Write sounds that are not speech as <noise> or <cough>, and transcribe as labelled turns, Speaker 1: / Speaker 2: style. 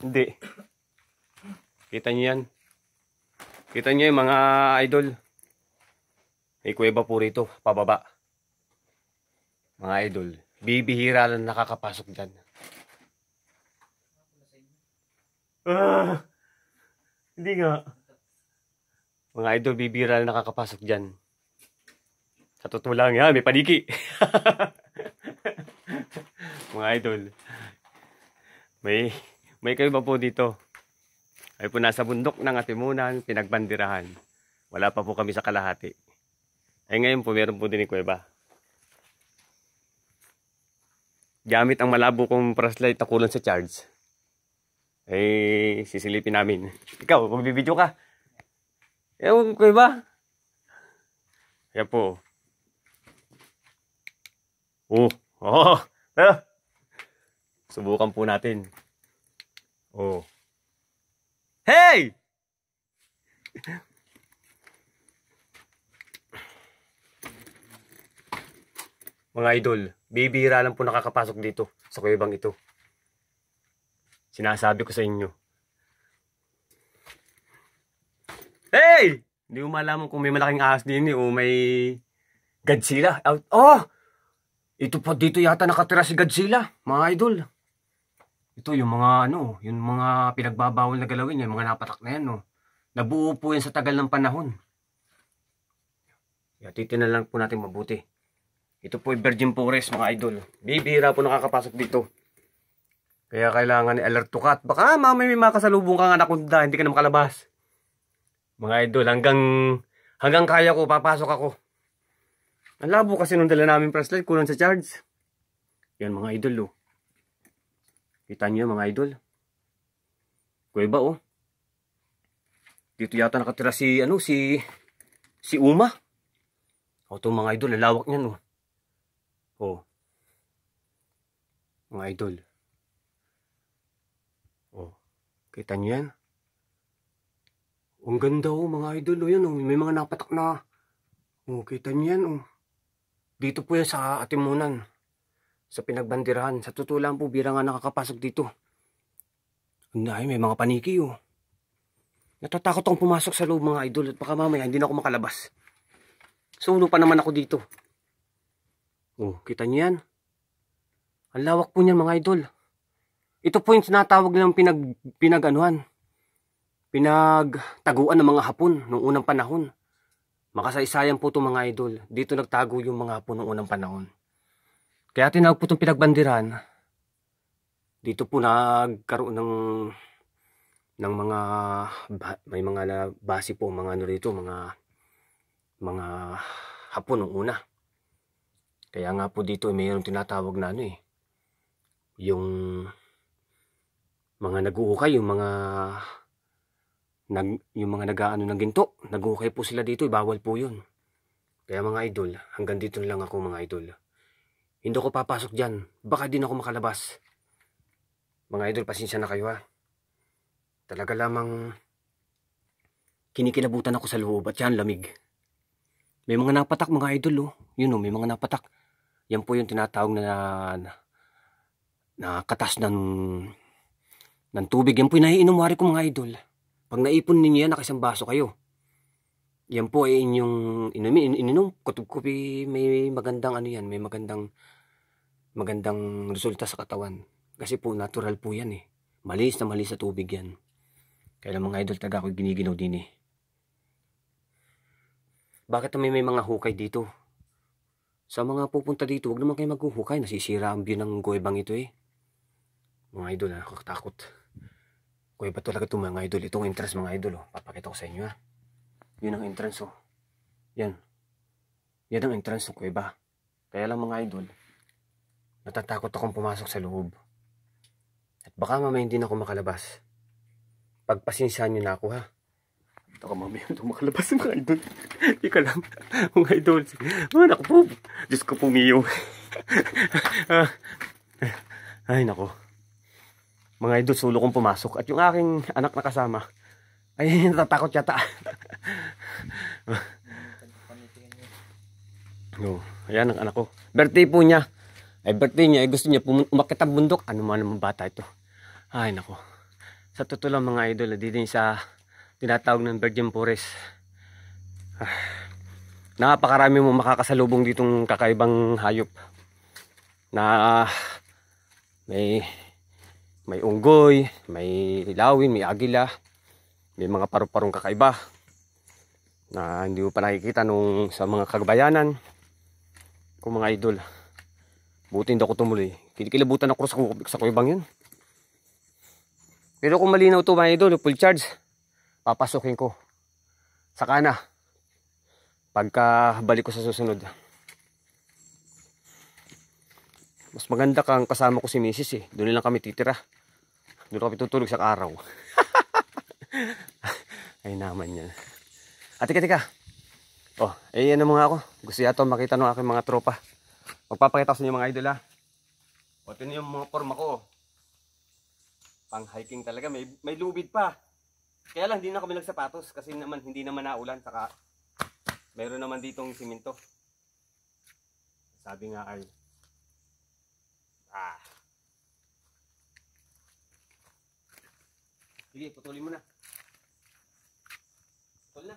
Speaker 1: Hindi. Kita niyo yan. Kita niyo yung mga idol. May kuweba po rito, pababa. Mga idol, bibihira lang nakakapasok dyan. Ah, hindi nga. Mga idol, bibihira lang nakakapasok dyan. Sa totoo lang yan, may paniki. <laughs> mga idol, may may kaiba po dito. Ay po nasa bundok ng Atimunan, pinagbandirahan. Wala pa po kami sa kalahati. Ay ngayon po, meron po din ni Cueva. Gamit ang malabo kong flashlight takulan sa charge. Ay, sisilipin namin. <laughs> Ikaw, magbibideo ka. Ewan eh, ko ba? Ayan po. Oh, <laughs> oh, ah. Subukan po natin. Oh. Hey! Mga idol, bibira lang po nakakapasok dito sa kuwebang ito. Sinasabi ko sa inyo. Hey! Hindi mo malaman kung may malaking ahas din eh, o may Godzilla. Oh! Ito po dito yata nakatira si Godzilla, mga idol. Ito yung mga ano, yung mga pinagbabawal na galawin, yung mga napatak na yan, no. Nabuo po yan sa tagal ng panahon. Yan, lang po natin mabuti. Ito po yung virgin forest, mga idol. Bibira po nakakapasok dito. Kaya kailangan i-alerto ka at baka mamay may makasalubong kang anak kunda, hindi ka na makalabas. Mga idol, hanggang, hanggang kaya ko, papasok ako. Ang labo kasi nung dala namin press light, kulang sa charge. Yan mga idol, oh. Kita niyo mga idol. Kuweba oh. Dito yata nakatira si ano si si Uma. O to mga idol, lalawak niyan oh. Oh. Mga idol. Oh. Kita niyo yan? Ang ganda oh mga idol oh yan oh. May mga napatak na. Oh, kita niyo yan oh. Dito po yan sa Atimunan sa pinagbandirahan. Sa totoo lang po, bira nga nakakapasok dito. Ay, may mga paniki oh. Natatakot akong pumasok sa loob mga idol at baka mamaya hindi na ako makalabas. Suno pa naman ako dito. Oh, kita niyo yan? Ang lawak po niyan mga idol. Ito po yung tinatawag nilang pinag, pinaganuhan. Pinagtaguan ng mga hapon noong unang panahon. Makasaysayan po itong mga idol. Dito nagtago yung mga hapon noong unang panahon. Kaya tinawag po itong pinagbandiran. Dito po nagkaroon ng ng mga may mga base po mga ano rito mga mga hapon nung una kaya nga po dito eh, mayroong tinatawag na ano eh yung mga naguukay yung mga nag yung mga nagaano ng ginto naguukay po sila dito eh, bawal po yun kaya mga idol hanggang dito lang ako mga idol hindi ko papasok dyan. Baka din ako makalabas. Mga idol, pasensya na kayo ha. Talaga lamang kinikilabutan ako sa loob at yan, lamig. May mga napatak mga idol oh. Yun oh, may mga napatak. Yan po yung tinatawag na, na, na katas ng, ng tubig. Yan po yung naiinom wari ko mga idol. Pag naipon ninyo yan, nakisang baso kayo. Yan po ay inyong inumin, ininom. Kutub kopi may magandang ano yan, may magandang magandang resulta sa katawan. Kasi po natural po yan eh. Malinis na malinis sa tubig yan. Kaya ng mga idol taga ako giniginaw din eh. Bakit may may mga hukay dito? Sa mga pupunta dito, huwag naman kayo maghuhukay. Nasisira ang view ng goebang ito eh. Mga idol, nakakatakot. Kuya ba talaga ito mga idol? Itong interest mga idol. Oh. Papakita ko sa inyo ah. Yun ang entrance oh. Yan. Yan ang entrance ng kuweba. Kaya lang mga idol, natatakot akong pumasok sa loob. At baka mamaya hindi na ako makalabas. Pagpasinsahan nyo na ako ha. Ito ka mamaya ito makalabas <laughs> mga idol. Ika lang. <laughs> Mga idol. Oh, naku po. Diyos ko pumiyo. <laughs> Ah. ay nako. Mga idol, sulo kong pumasok. At yung aking anak na kasama, ay natatakot yata no, <laughs> oh, ayan ang anak ko. Birthday po niya. Ay birthday niya, ay gusto niya umakit ang bundok. Ano man naman bata ito. Ay nako. Sa totoo lang mga idol, dito sa tinatawag ng Virgin Forest. Ah, napakarami mo makakasalubong ditong kakaibang hayop na may may unggoy, may lawin, may agila, may mga paru-parong kakaiba na hindi mo pa nakikita nung sa mga kagbayanan ko mga idol buti hindi ako tumuloy kinikilabutan ako sa, sa kuibang yun pero kung malinaw to mga idol full charge papasukin ko saka na pagka balik ko sa susunod mas maganda kang kasama ko si misis eh doon lang kami titira doon kami tutulog sa araw <laughs> ay naman yan Ah, tika, tika. Oh, eh, ano mga ako. Gusto yata makita ng aking mga tropa. Magpapakita ko sa inyo mga idol ha. O, ito yung mga form ako, Pang hiking talaga. May, may lubid pa. Kaya lang, hindi na kami nagsapatos. Kasi naman, hindi naman naulan. Saka, meron naman ditong siminto. Sabi nga ay, ah, Sige, putulin mo na. Putol na.